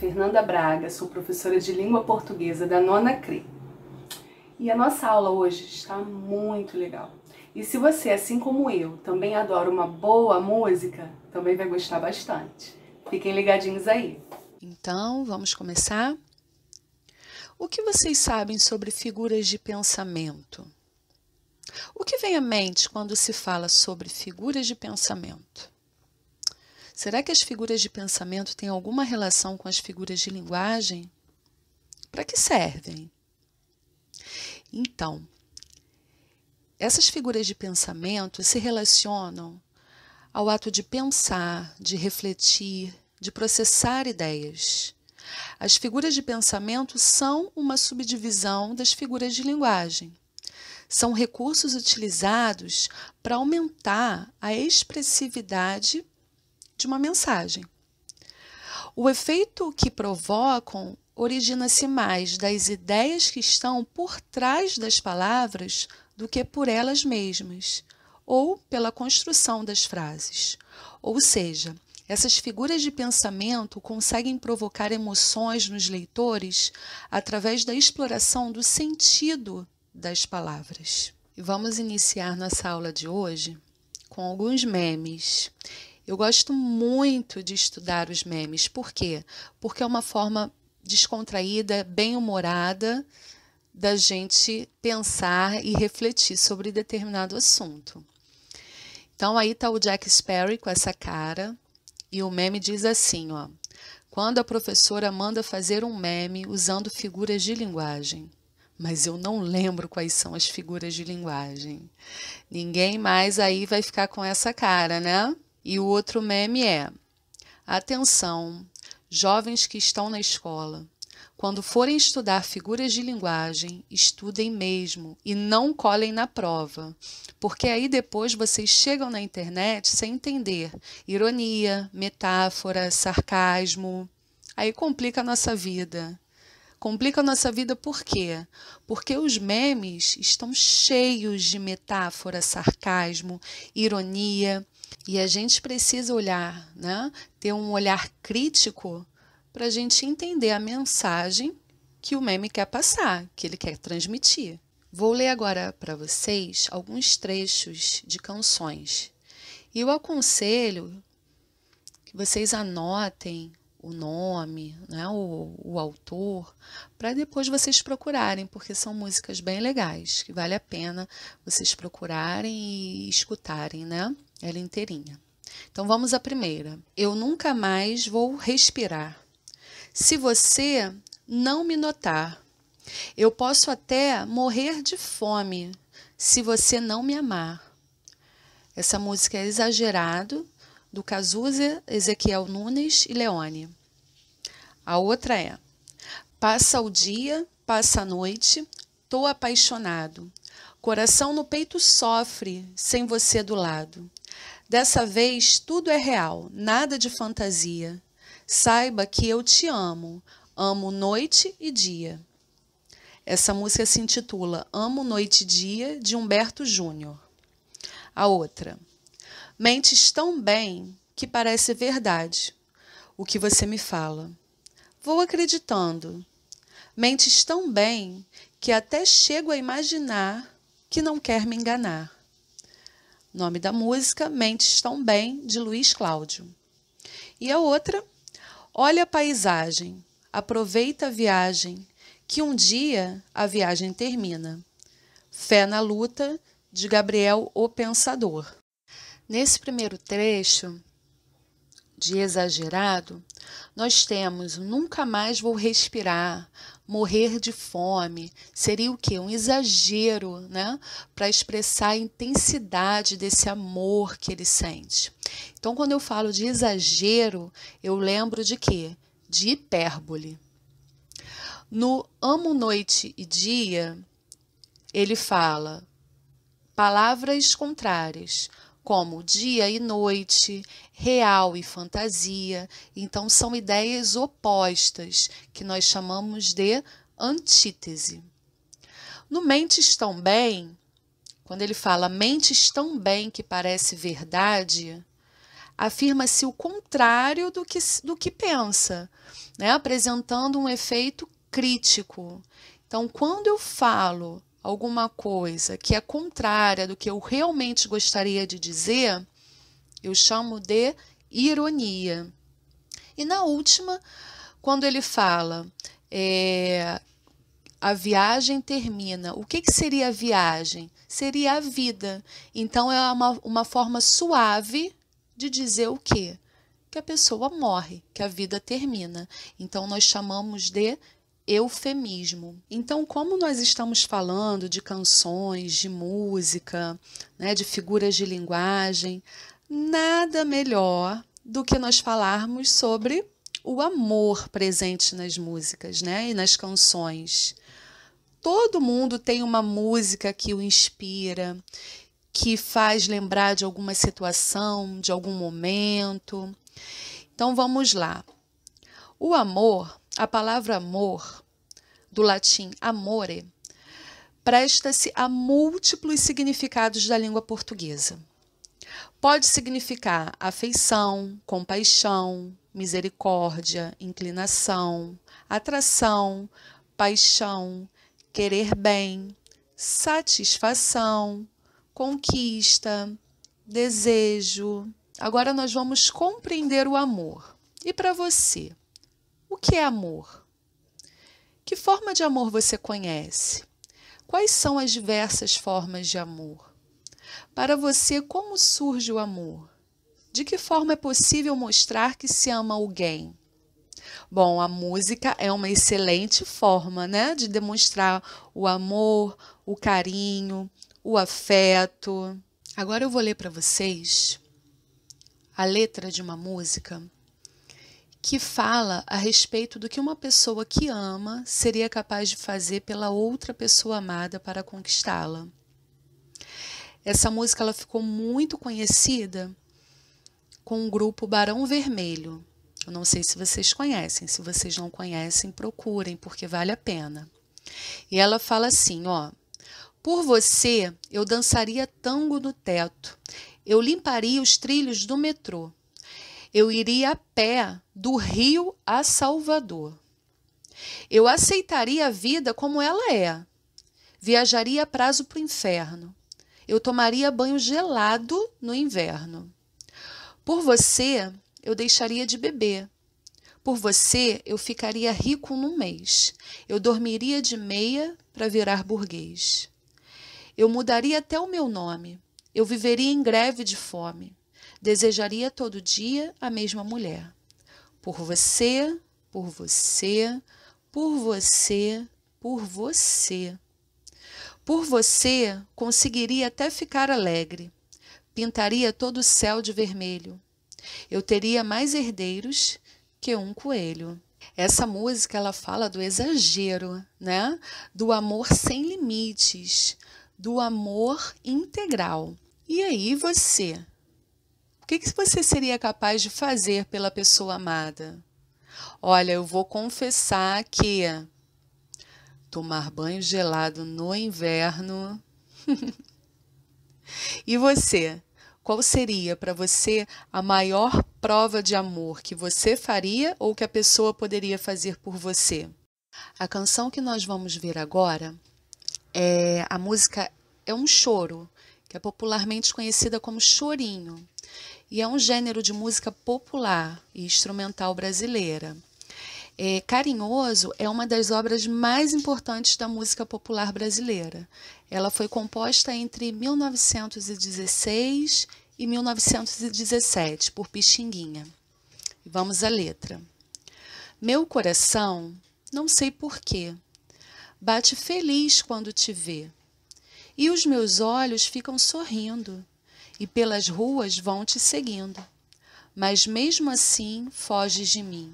Fernanda Braga, sou professora de língua portuguesa da Nona CRI. E a nossa aula hoje está muito legal. E se você, assim como eu, também adora uma boa música, também vai gostar bastante. Fiquem ligadinhos aí. Então, vamos começar? O que vocês sabem sobre figuras de pensamento? O que vem à mente quando se fala sobre figuras de pensamento? Será que as figuras de pensamento têm alguma relação com as figuras de linguagem? Para que servem? Então, essas figuras de pensamento se relacionam ao ato de pensar, de refletir, de processar ideias. As figuras de pensamento são uma subdivisão das figuras de linguagem. São recursos utilizados para aumentar a expressividade de uma mensagem. O efeito que provocam origina-se mais das ideias que estão por trás das palavras do que por elas mesmas, ou pela construção das frases. Ou seja, essas figuras de pensamento conseguem provocar emoções nos leitores através da exploração do sentido das palavras. vamos iniciar nossa aula de hoje com alguns memes. Eu gosto muito de estudar os memes. Por quê? Porque é uma forma descontraída, bem-humorada da gente pensar e refletir sobre determinado assunto. Então aí está o Jack Sparrow com essa cara e o meme diz assim, ó: quando a professora manda fazer um meme usando figuras de linguagem. Mas eu não lembro quais são as figuras de linguagem. Ninguém mais aí vai ficar com essa cara, né? E o outro meme é: Atenção, jovens que estão na escola. Quando forem estudar figuras de linguagem, estudem mesmo e não colhem na prova, porque aí depois vocês chegam na internet sem entender ironia, metáfora, sarcasmo. Aí complica a nossa vida. Complica a nossa vida por quê? Porque os memes estão cheios de metáfora, sarcasmo, ironia. E a gente precisa olhar, né? ter um olhar crítico para a gente entender a mensagem que o meme quer passar, que ele quer transmitir. Vou ler agora para vocês alguns trechos de canções. E eu aconselho que vocês anotem o nome, né, o, o autor, para depois vocês procurarem, porque são músicas bem legais, que vale a pena vocês procurarem e escutarem, né? Ela é inteirinha. Então vamos à primeira. Eu nunca mais vou respirar. Se você não me notar, eu posso até morrer de fome se você não me amar. Essa música é Exagerado, do Cazuza, Ezequiel Nunes e Leone. A outra é: Passa o dia, passa a noite, tô apaixonado. Coração no peito sofre sem você do lado. Dessa vez tudo é real, nada de fantasia. Saiba que eu te amo, amo noite e dia. Essa música se intitula Amo Noite e Dia, de Humberto Júnior. A outra. Mentes tão bem que parece verdade o que você me fala. Vou acreditando. Mentes tão bem que até chego a imaginar que não quer me enganar. Nome da música, Mentes Tão Bem, de Luiz Cláudio. E a outra, Olha a paisagem, aproveita a viagem, que um dia a viagem termina. Fé na luta, de Gabriel o Pensador. Nesse primeiro trecho de exagerado, nós temos Nunca mais vou respirar, morrer de fome. Seria o que Um exagero, né? Para expressar a intensidade desse amor que ele sente. Então, quando eu falo de exagero, eu lembro de quê? De hipérbole. No Amo Noite e Dia, ele fala palavras contrárias como dia e noite, real e fantasia. Então, são ideias opostas, que nós chamamos de antítese. No Mentes Tão Bem, quando ele fala mentes tão bem que parece verdade, afirma-se o contrário do que, do que pensa, né? apresentando um efeito crítico. Então, quando eu falo alguma coisa que é contrária do que eu realmente gostaria de dizer, eu chamo de ironia. E na última, quando ele fala é, a viagem termina, o que, que seria a viagem? Seria a vida. Então é uma, uma forma suave de dizer o quê? Que a pessoa morre, que a vida termina. Então nós chamamos de eufemismo. Então, como nós estamos falando de canções, de música, né, de figuras de linguagem, nada melhor do que nós falarmos sobre o amor presente nas músicas né, e nas canções. Todo mundo tem uma música que o inspira, que faz lembrar de alguma situação, de algum momento. Então vamos lá. O amor a palavra amor, do latim amore, presta-se a múltiplos significados da língua portuguesa. Pode significar afeição, compaixão, misericórdia, inclinação, atração, paixão, querer bem, satisfação, conquista, desejo. Agora nós vamos compreender o amor. E para você, o que é amor? Que forma de amor você conhece? Quais são as diversas formas de amor? Para você, como surge o amor? De que forma é possível mostrar que se ama alguém? Bom, a música é uma excelente forma, né, de demonstrar o amor, o carinho, o afeto. Agora eu vou ler para vocês a letra de uma música que fala a respeito do que uma pessoa que ama seria capaz de fazer pela outra pessoa amada para conquistá-la. Essa música ela ficou muito conhecida com o grupo Barão Vermelho. Eu não sei se vocês conhecem, se vocês não conhecem, procurem, porque vale a pena. E ela fala assim, ó: Por você eu dançaria tango no teto. Eu limparia os trilhos do metrô eu iria a pé do Rio a Salvador. Eu aceitaria a vida como ela é. Viajaria a prazo para o inferno. Eu tomaria banho gelado no inverno. Por você, eu deixaria de beber. Por você, eu ficaria rico num mês. Eu dormiria de meia para virar burguês. Eu mudaria até o meu nome. Eu viveria em greve de fome desejaria todo dia a mesma mulher. Por você, por você, por você, por você. Por você, conseguiria até ficar alegre. Pintaria todo o céu de vermelho. Eu teria mais herdeiros que um coelho. Essa música ela fala do exagero, né? Do amor sem limites, do amor integral. E aí você que, que você seria capaz de fazer pela pessoa amada? Olha, eu vou confessar que tomar banho gelado no inverno. e você? Qual seria para você a maior prova de amor que você faria ou que a pessoa poderia fazer por você? A canção que nós vamos ver agora é a música é um choro, que é popularmente conhecida como chorinho e é um gênero de música popular e instrumental brasileira. É, Carinhoso é uma das obras mais importantes da música popular brasileira. Ela foi composta entre 1916 e 1917 por Pixinguinha. Vamos à letra. Meu coração, não sei porquê, bate feliz quando te vê, e os meus olhos ficam sorrindo e pelas ruas vão te seguindo. Mas mesmo assim foges de mim.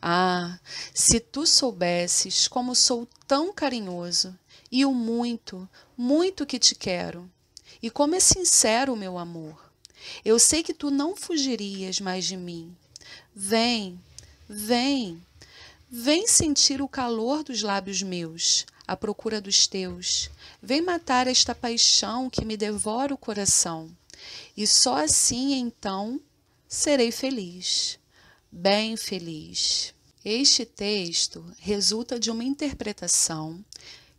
Ah, se tu soubesses como sou tão carinhoso e o muito, muito que te quero, e como é sincero o meu amor. Eu sei que tu não fugirias mais de mim. Vem, vem, vem sentir o calor dos lábios meus, à procura dos teus. Vem matar esta paixão que me devora o coração, e só assim então serei feliz, bem feliz. Este texto resulta de uma interpretação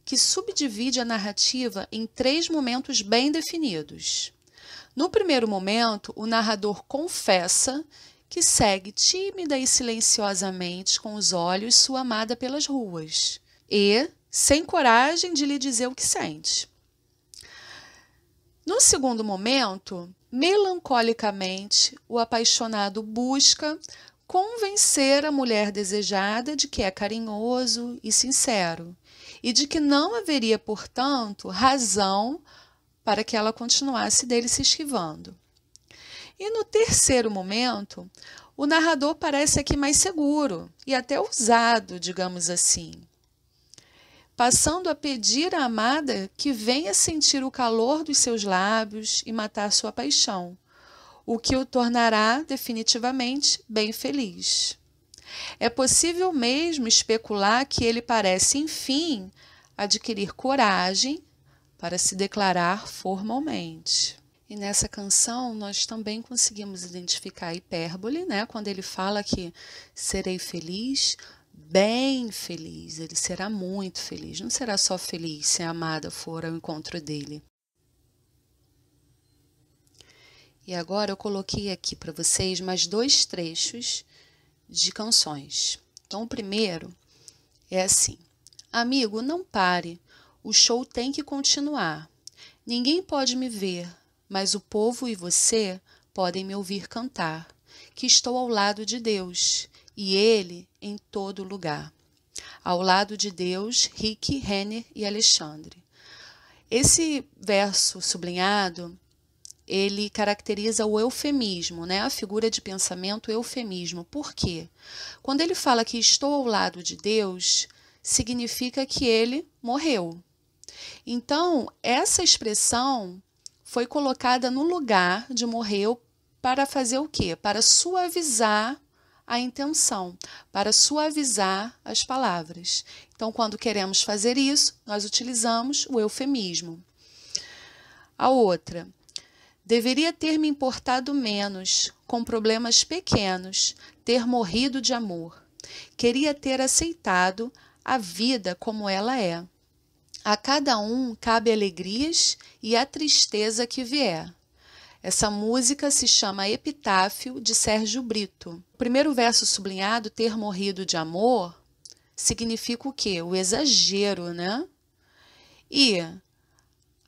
que subdivide a narrativa em três momentos bem definidos. No primeiro momento, o narrador confessa que segue tímida e silenciosamente com os olhos sua amada pelas ruas e sem coragem de lhe dizer o que sente. No segundo momento, melancolicamente, o apaixonado busca convencer a mulher desejada de que é carinhoso e sincero e de que não haveria, portanto, razão para que ela continuasse dele se esquivando. E no terceiro momento, o narrador parece aqui mais seguro e até ousado, digamos assim passando a pedir à amada que venha sentir o calor dos seus lábios e matar sua paixão, o que o tornará definitivamente bem feliz. É possível mesmo especular que ele parece, enfim, adquirir coragem para se declarar formalmente. E nessa canção nós também conseguimos identificar a hipérbole, né? Quando ele fala que serei feliz, bem feliz, ele será muito feliz. Não será só feliz se a amada for ao encontro dele. E agora eu coloquei aqui para vocês mais dois trechos de canções. Então, o primeiro é assim: Amigo, não pare, o show tem que continuar. Ninguém pode me ver, mas o povo e você podem me ouvir cantar, que estou ao lado de Deus e ele em todo lugar. Ao lado de Deus, Rick, Renner e Alexandre. Esse verso sublinhado, ele caracteriza o eufemismo, né? a figura de pensamento eufemismo. Por quê? Quando ele fala que estou ao lado de Deus, significa que ele morreu. Então, essa expressão foi colocada no lugar de morreu para fazer o quê? Para suavizar a intenção, para suavizar as palavras. Então, quando queremos fazer isso, nós utilizamos o eufemismo. A outra. Deveria ter me importado menos com problemas pequenos, ter morrido de amor. Queria ter aceitado a vida como ela é. A cada um cabe alegrias e a tristeza que vier. Essa música se chama Epitáfio de Sérgio Brito. O primeiro verso sublinhado, ter morrido de amor, significa o quê? O exagero, né? E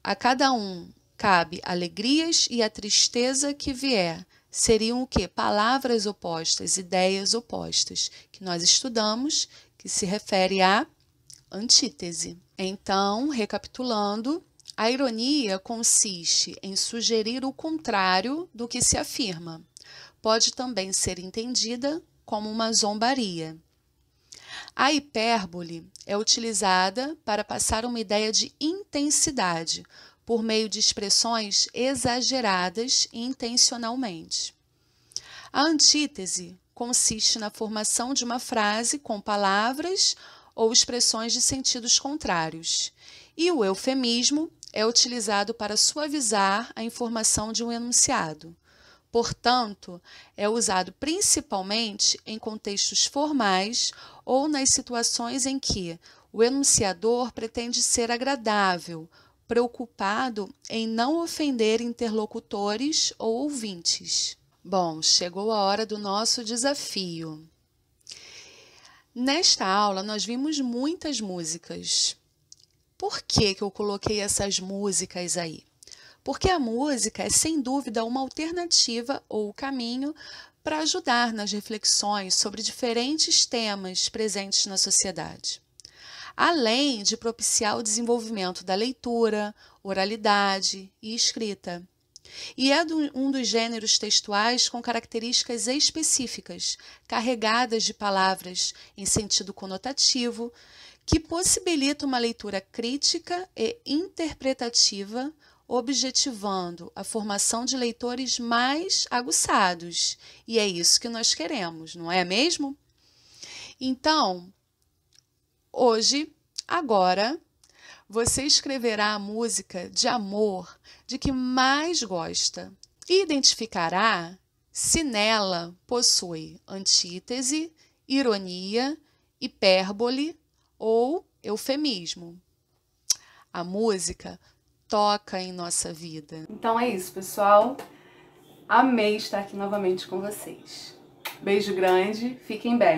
a cada um cabe alegrias e a tristeza que vier. Seriam o quê? Palavras opostas, ideias opostas, que nós estudamos, que se refere à antítese. Então, recapitulando, a ironia consiste em sugerir o contrário do que se afirma. Pode também ser entendida como uma zombaria. A hipérbole é utilizada para passar uma ideia de intensidade por meio de expressões exageradas intencionalmente. A antítese consiste na formação de uma frase com palavras ou expressões de sentidos contrários, e o eufemismo é utilizado para suavizar a informação de um enunciado. Portanto, é usado principalmente em contextos formais ou nas situações em que o enunciador pretende ser agradável, preocupado em não ofender interlocutores ou ouvintes. Bom, chegou a hora do nosso desafio. Nesta aula, nós vimos muitas músicas. Por que, que eu coloquei essas músicas aí? Porque a música é sem dúvida uma alternativa ou caminho para ajudar nas reflexões sobre diferentes temas presentes na sociedade. Além de propiciar o desenvolvimento da leitura, oralidade e escrita. E é um dos gêneros textuais com características específicas, carregadas de palavras em sentido conotativo, que possibilita uma leitura crítica e interpretativa, objetivando a formação de leitores mais aguçados. E é isso que nós queremos, não é mesmo? Então, hoje, agora, você escreverá a música de amor de que mais gosta e identificará se nela possui antítese, ironia, hipérbole ou eufemismo. A música toca em nossa vida. Então é isso, pessoal. Amei estar aqui novamente com vocês. Beijo grande, fiquem bem.